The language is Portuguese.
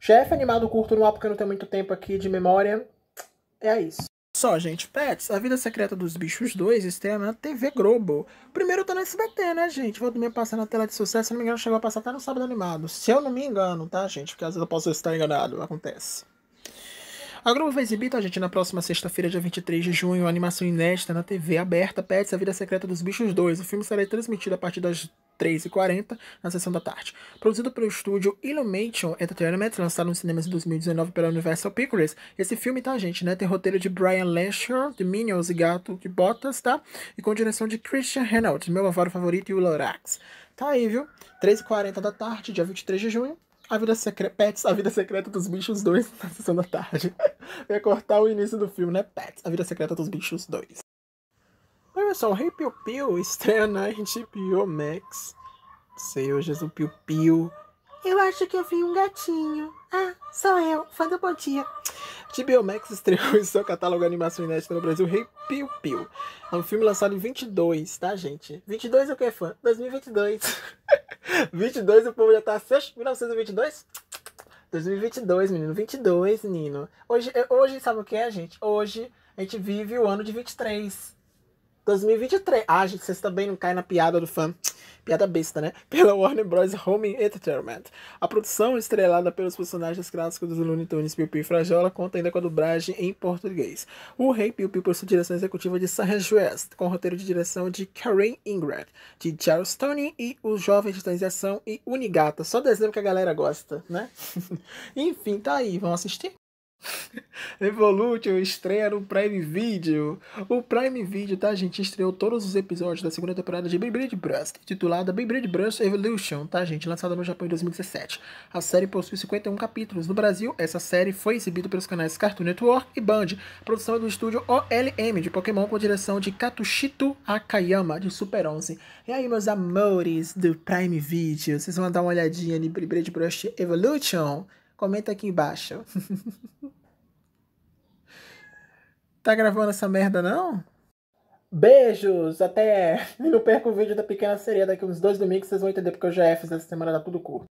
Chefe animado curto no ar porque não tem muito tempo aqui de memória. É isso. Só, gente, Pets, A Vida Secreta dos Bichos 2 estreia na TV Globo. Primeiro tá no SBT, né, gente? Vou também passar na tela de sucesso, se não me engano, chegou a passar até no sábado animado. Se eu não me engano, tá, gente? Porque às vezes eu posso estar enganado, acontece. A Globo vai exibir, tá, gente, na próxima sexta-feira, dia 23 de junho, a animação inédita na TV aberta Pets, A Vida Secreta dos Bichos 2. O filme será transmitido a partir das 3h40 na sessão da tarde. Produzido pelo estúdio Illumination Entertainment, lançado nos cinemas em 2019 pela Universal Pictures. Esse filme, tá, gente, né? Tem roteiro de Brian Lasher, de Minions e Gato de Botas, tá? E com direção de Christian Reynolds, meu avaro favorito, e o Lorax. Tá aí, viu? 3h40 da tarde, dia 23 de junho. A Vida Secreta, Pets, A Vida Secreta dos Bichos 2, na sessão da tarde. Vai cortar o início do filme, né? Pets, A Vida Secreta dos Bichos 2. Oi, pessoal, Rei hey, Piu Piu estreia na HBO Max. Seu Jesus é Piu Piu. Eu acho que eu vi um gatinho. Ah, sou eu, fã do Bom Dia. HBO Max estreou em seu catálogo de animação inédita no Brasil Rei Piu Piu. É um filme lançado em 22, tá, gente? 22 é o que é fã? 2022. 22 o povo já tá... 1922? 2022, menino. 22, menino. Hoje, é, hoje sabe o que é, gente? Hoje a gente vive o ano de 23. 2023. Ah, gente, vocês também não caem na piada do fã. Piada besta, né? Pela Warner Bros. Home Entertainment. A produção, estrelada pelos personagens clássicos dos Looney Tunes Piu Piu e Frajola, conta ainda com a dublagem em português. O Rei Piu Piu possui direção executiva de Sarah West, com roteiro de direção de Karen Ingram, de Charles Tony e Os Jovens de transição e Unigata. Só desenho que a galera gosta, né? Enfim, tá aí. Vão assistir? Evolution estreia no Prime Video. O Prime Video, tá, gente? Estreou todos os episódios da segunda temporada de Beyblade Brust, titulada Beyblade Brust Evolution, tá, gente? Lançada no Japão em 2017. A série possui 51 capítulos. No Brasil, essa série foi exibida pelos canais Cartoon Network e Band. produção é do estúdio OLM de Pokémon com a direção de Katushito Akayama, de Super 11. E aí, meus amores do Prime Video, vocês vão dar uma olhadinha em Beyblade Brust Evolution? Comenta aqui embaixo. tá gravando essa merda, não? Beijos! Até. não perca o vídeo da pequena sereia daqui uns dois domingos, vocês vão entender porque eu já fiz essa semana, tá tudo curto.